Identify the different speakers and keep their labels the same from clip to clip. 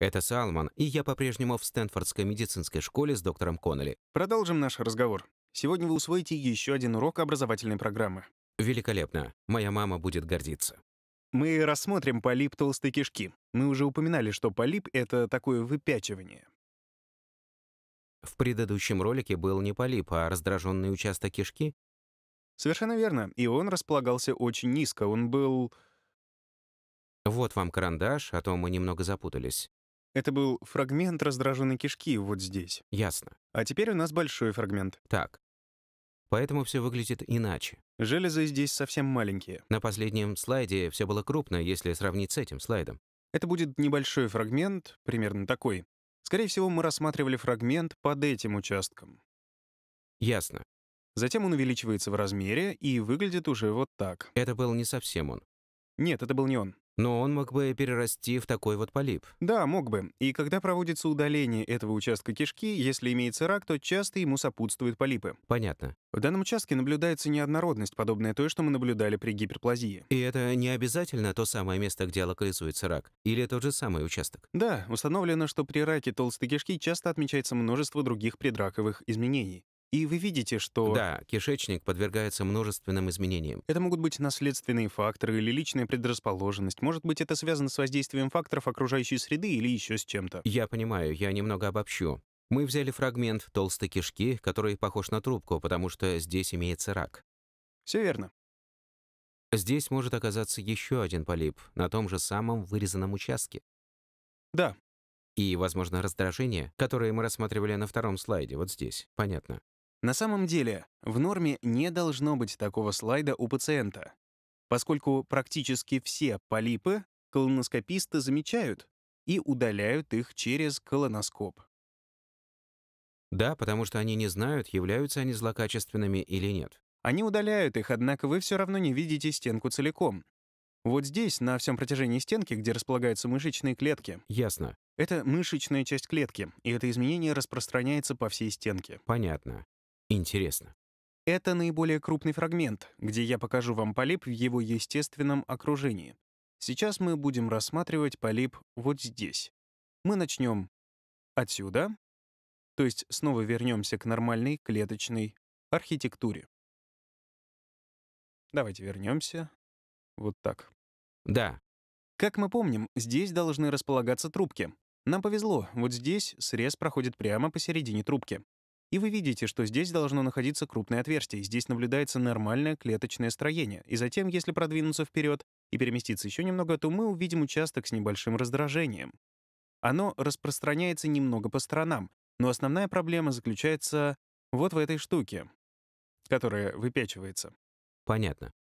Speaker 1: Это Салман, и я по-прежнему в Стэнфордской медицинской школе с доктором Коннелли. Продолжим наш разговор. Сегодня вы усвоите еще один урок образовательной программы. Великолепно. Моя мама будет гордиться.
Speaker 2: Мы рассмотрим полип толстой кишки. Мы уже упоминали, что полип — это такое выпячивание.
Speaker 1: В предыдущем ролике был не полип, а раздраженный участок кишки? Совершенно верно. И он располагался очень низко. Он был... Вот вам карандаш, а то мы немного запутались.
Speaker 2: Это был фрагмент раздраженной кишки вот здесь. Ясно. А теперь у нас большой
Speaker 1: фрагмент. Так. Поэтому все выглядит иначе. Железы здесь совсем маленькие. На последнем слайде все было крупно, если сравнить с этим слайдом. Это будет небольшой
Speaker 2: фрагмент, примерно такой. Скорее всего, мы рассматривали фрагмент под этим участком.
Speaker 1: Ясно. Затем он увеличивается в размере и выглядит уже вот так. Это был не совсем он. Нет, это был не он. Но он мог бы перерасти в такой вот полип.
Speaker 2: Да, мог бы. И когда проводится удаление этого участка кишки, если имеется рак, то часто ему сопутствуют
Speaker 1: полипы. Понятно.
Speaker 2: В данном участке наблюдается неоднородность, подобная той, что мы наблюдали при гиперплазии. И это не обязательно то самое место, где
Speaker 1: локализуется
Speaker 2: рак? Или тот же самый участок? Да, установлено, что при раке толстой кишки часто отмечается множество других предраковых изменений. И вы видите, что... Да, кишечник подвергается множественным изменениям. Это могут быть наследственные факторы или личная предрасположенность. Может быть, это связано с воздействием факторов окружающей среды
Speaker 1: или еще с чем-то. Я понимаю, я немного обобщу. Мы взяли фрагмент толстой кишки, который похож на трубку, потому что здесь имеется рак. Все верно. Здесь может оказаться еще один полип на том же самом вырезанном участке. Да. И, возможно, раздражение, которое мы рассматривали на втором слайде, вот здесь. Понятно. На самом деле, в норме не должно быть такого слайда у пациента,
Speaker 2: поскольку практически все полипы колоноскописты замечают и удаляют их через колоноскоп. Да, потому что они не знают, являются они злокачественными или нет. Они удаляют их, однако вы все равно не видите стенку целиком. Вот здесь, на всем протяжении стенки, где располагаются мышечные клетки. Ясно. Это мышечная часть клетки, и это изменение распространяется по всей стенке. Понятно интересно. Это наиболее крупный фрагмент, где я покажу вам полип в его естественном окружении. Сейчас мы будем рассматривать полип вот здесь. Мы начнем отсюда, то есть снова вернемся к нормальной клеточной архитектуре. Давайте вернемся. Вот так. Да. Как мы помним, здесь должны располагаться трубки. Нам повезло, вот здесь срез проходит прямо посередине трубки. И вы видите, что здесь должно находиться крупное отверстие, здесь наблюдается нормальное клеточное строение. И затем, если продвинуться вперед и переместиться еще немного, то мы увидим участок с небольшим раздражением. Оно распространяется немного по сторонам, но основная проблема заключается вот в этой штуке, которая выпячивается. Понятно.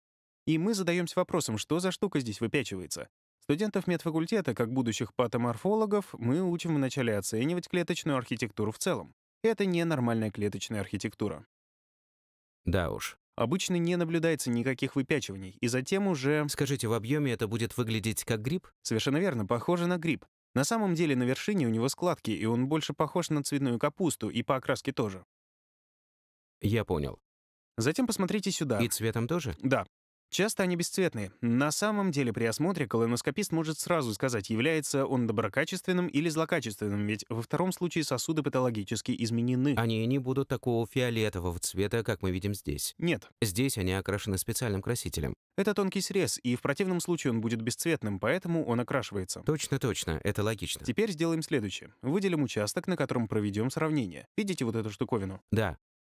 Speaker 2: И мы задаемся вопросом, что за штука здесь выпячивается. Студентов медфакультета, как будущих патоморфологов, мы учим вначале оценивать клеточную архитектуру в целом. Это ненормальная клеточная архитектура. Да уж. Обычно не наблюдается никаких выпячиваний, и затем уже... Скажите, в объеме это будет выглядеть как гриб? Совершенно верно, похоже на гриб. На самом деле на вершине у него складки, и он больше похож на цветную капусту, и по окраске тоже. Я понял. Затем посмотрите сюда. И цветом тоже? Да. Часто они бесцветные. На самом деле при осмотре колоноскопист может сразу сказать, является он доброкачественным
Speaker 1: или злокачественным, ведь во втором случае сосуды патологически изменены. Они не будут такого фиолетового цвета, как мы видим здесь. Нет. Здесь они окрашены специальным красителем. Это тонкий срез, и в противном случае он будет бесцветным, поэтому он окрашивается. Точно-точно, это логично.
Speaker 2: Теперь сделаем следующее. Выделим участок, на котором проведем сравнение. Видите вот эту штуковину? Да.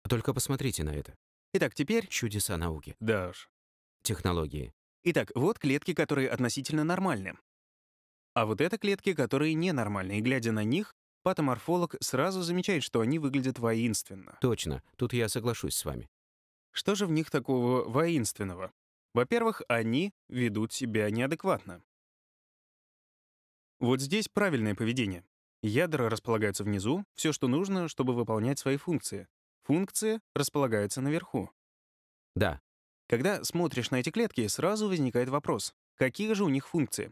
Speaker 2: Только посмотрите на это. Итак, теперь... Чудеса науки. Да уж технологии. Итак, вот клетки, которые относительно нормальны. А вот это клетки, которые ненормальны, и глядя на них, патоморфолог сразу замечает, что они выглядят воинственно. Точно, тут я соглашусь с вами. Что же в них такого воинственного? Во-первых, они ведут себя неадекватно. Вот здесь правильное поведение. Ядра располагаются внизу, все, что нужно, чтобы выполнять свои функции. Функции располагаются наверху. Да, когда смотришь на эти клетки, сразу возникает вопрос, какие же у них функции?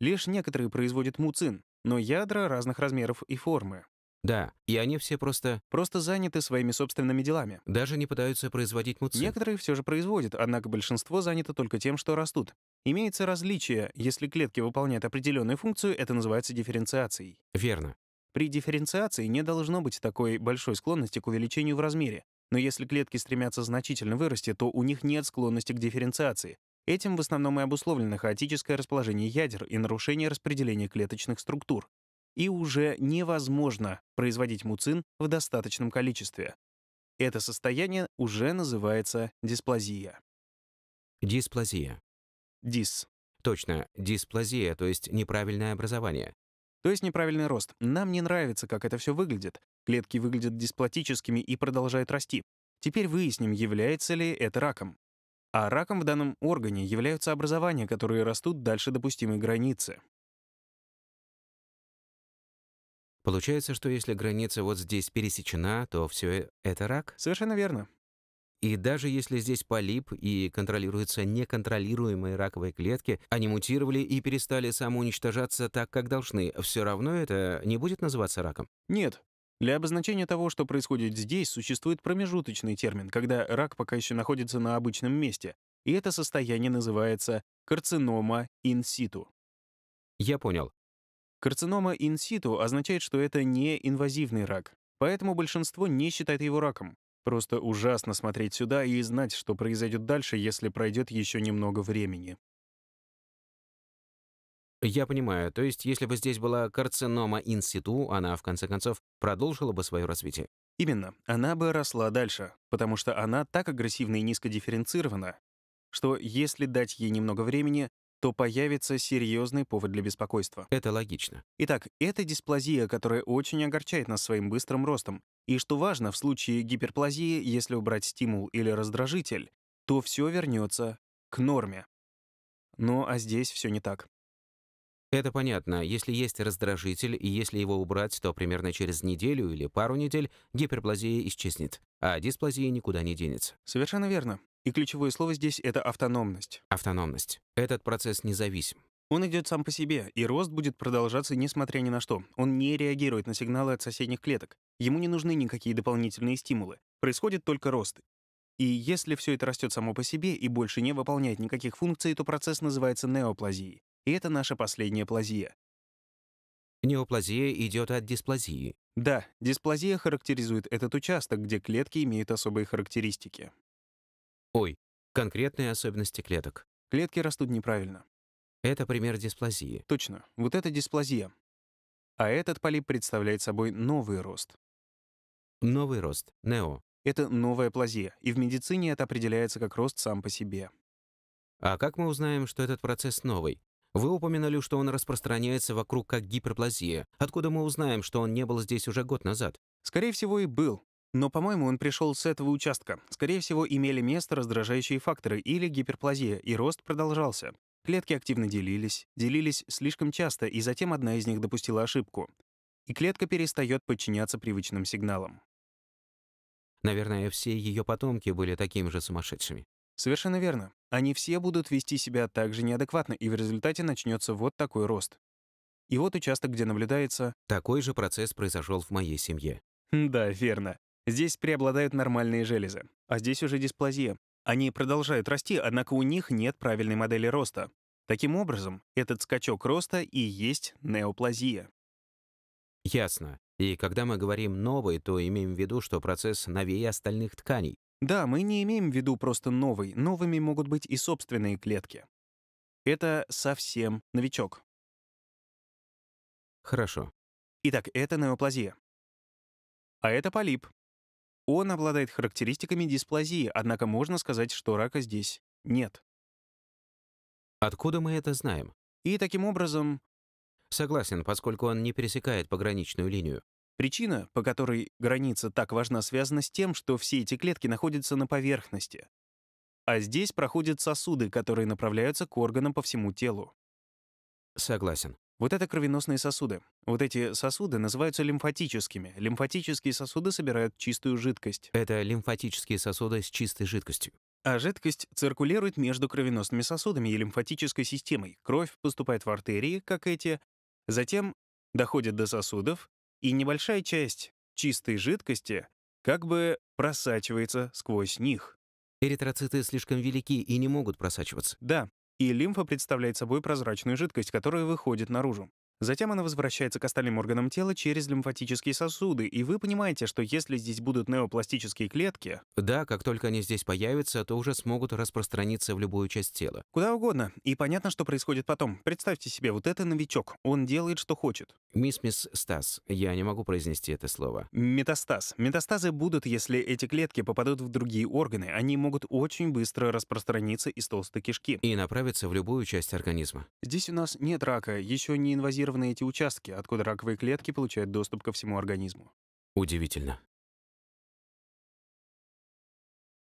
Speaker 2: Лишь некоторые производят муцин, но ядра разных размеров и формы.
Speaker 1: Да, и они все просто...
Speaker 2: Просто заняты своими собственными делами.
Speaker 1: Даже не пытаются производить муцин. Некоторые все же производят, однако большинство занято только
Speaker 2: тем, что растут. Имеется различие, если клетки выполняют определенную функцию, это называется дифференциацией. Верно. При дифференциации не должно быть такой большой склонности к увеличению в размере, но если клетки стремятся значительно вырасти, то у них нет склонности к дифференциации. Этим в основном и обусловлено хаотическое расположение ядер и нарушение распределения клеточных структур. И уже невозможно производить муцин в достаточном количестве.
Speaker 1: Это состояние уже называется дисплазия. Дисплазия. Дис. Точно, дисплазия, то есть неправильное образование.
Speaker 2: То есть неправильный рост. Нам не нравится, как это все выглядит. Клетки выглядят дисплотическими и продолжают расти. Теперь выясним, является ли это раком. А раком в данном органе являются образования, которые растут дальше допустимой границы.
Speaker 1: Получается, что если граница вот здесь пересечена, то все это рак? Совершенно верно. И даже если здесь полип и контролируются неконтролируемые раковые клетки, они мутировали и перестали самоуничтожаться так, как должны, все равно это не будет называться раком? Нет, для обозначения того, что происходит здесь, существует
Speaker 2: промежуточный термин, когда рак пока еще находится на обычном месте, и это состояние называется карцинома инситу. Я понял. Карцинома инситу означает, что это не инвазивный рак, поэтому большинство не считает его раком. Просто ужасно смотреть сюда и знать, что произойдет дальше, если пройдет еще немного
Speaker 1: времени. Я понимаю, то есть если бы здесь была карцинома инситу, она, в конце концов, продолжила бы свое развитие.
Speaker 2: Именно, она бы росла дальше, потому что она так агрессивно и низко дифференцирована, что если дать ей немного времени, то появится серьезный повод для беспокойства.
Speaker 1: Это логично.
Speaker 2: Итак, это дисплазия, которая очень огорчает нас своим быстрым ростом. И что важно, в случае гиперплазии, если убрать стимул или раздражитель, то все вернется к норме.
Speaker 1: Но ну, а здесь все не так. Это понятно. Если есть раздражитель, и если его убрать, то примерно через неделю или пару недель гиперплазия исчезнет, а дисплазия никуда не денется. Совершенно верно. И ключевое слово здесь — это автономность.
Speaker 2: Автономность. Этот процесс независим. Он идет сам по себе, и рост будет продолжаться несмотря ни на что. Он не реагирует на сигналы от соседних клеток. Ему не нужны никакие дополнительные стимулы. Происходит только рост. И если все это растет само по себе и больше не выполняет никаких функций, то процесс называется неоплазией. И это наша последняя плазия. Неоплазия идет от дисплазии. Да, дисплазия характеризует этот участок, где клетки имеют особые характеристики. Ой,
Speaker 1: конкретные особенности клеток.
Speaker 2: Клетки растут неправильно. Это пример дисплазии. Точно, вот это дисплазия. А этот полип представляет собой новый рост. Новый рост, нео. Это новая плазия, и в медицине это определяется как рост сам по себе.
Speaker 1: А как мы узнаем, что этот процесс новый? Вы упоминали, что он распространяется вокруг как гиперплазия. Откуда мы узнаем, что он не был здесь уже год назад? Скорее всего, и был. Но, по-моему, он
Speaker 2: пришел с этого участка. Скорее всего, имели место раздражающие факторы или гиперплазия, и рост продолжался. Клетки активно делились, делились слишком часто, и затем одна из них допустила ошибку. И клетка перестает подчиняться привычным сигналам.
Speaker 1: Наверное, все ее потомки были такими же сумасшедшими.
Speaker 2: Совершенно верно. Они все будут вести себя так же неадекватно, и в результате начнется вот такой рост. И вот участок, где наблюдается...
Speaker 1: Такой же процесс произошел в моей семье.
Speaker 2: Да, верно. Здесь преобладают нормальные железы, а здесь уже дисплазия. Они продолжают расти, однако у них нет правильной модели роста. Таким образом, этот скачок роста и есть неоплазия.
Speaker 1: Ясно. И когда мы говорим «новый», то имеем в виду, что процесс новее остальных тканей. Да, мы не имеем в виду просто новый, новыми могут быть и собственные клетки.
Speaker 2: Это совсем новичок. Хорошо. Итак, это неоплазия. А это полип. Он обладает характеристиками дисплазии, однако можно сказать, что рака здесь нет.
Speaker 1: Откуда мы это знаем? И таким образом... Согласен, поскольку он не пересекает пограничную линию. Причина, по которой граница так важна, связана с тем,
Speaker 2: что все эти клетки находятся на поверхности. А здесь проходят сосуды, которые направляются к органам по всему телу. Согласен. Вот это кровеносные сосуды. Вот эти сосуды называются лимфатическими. Лимфатические сосуды собирают чистую жидкость. Это лимфатические сосуды с чистой жидкостью. А жидкость циркулирует между кровеносными сосудами и лимфатической системой. Кровь поступает в артерии, как эти, затем доходит до сосудов, и небольшая часть чистой жидкости как бы просачивается сквозь них. Эритроциты слишком велики и не могут просачиваться. Да, и лимфа представляет собой прозрачную жидкость, которая выходит наружу. Затем она возвращается к остальным органам тела через лимфатические сосуды, и вы понимаете, что если здесь будут неопластические
Speaker 1: клетки... Да, как только они здесь появятся, то уже смогут распространиться в любую часть тела. Куда угодно. И понятно, что происходит потом. Представьте себе, вот это новичок. Он делает, что хочет.
Speaker 2: Мисс-мисс Стас. Я не могу произнести это слово. Метастаз. Метастазы будут, если эти клетки попадут в другие органы. Они могут очень быстро распространиться из толстой кишки. И
Speaker 1: направиться в любую часть организма.
Speaker 2: Здесь у нас нет рака, еще не инвазированного изолированы эти участки, откуда
Speaker 1: раковые клетки получают доступ ко всему организму. Удивительно.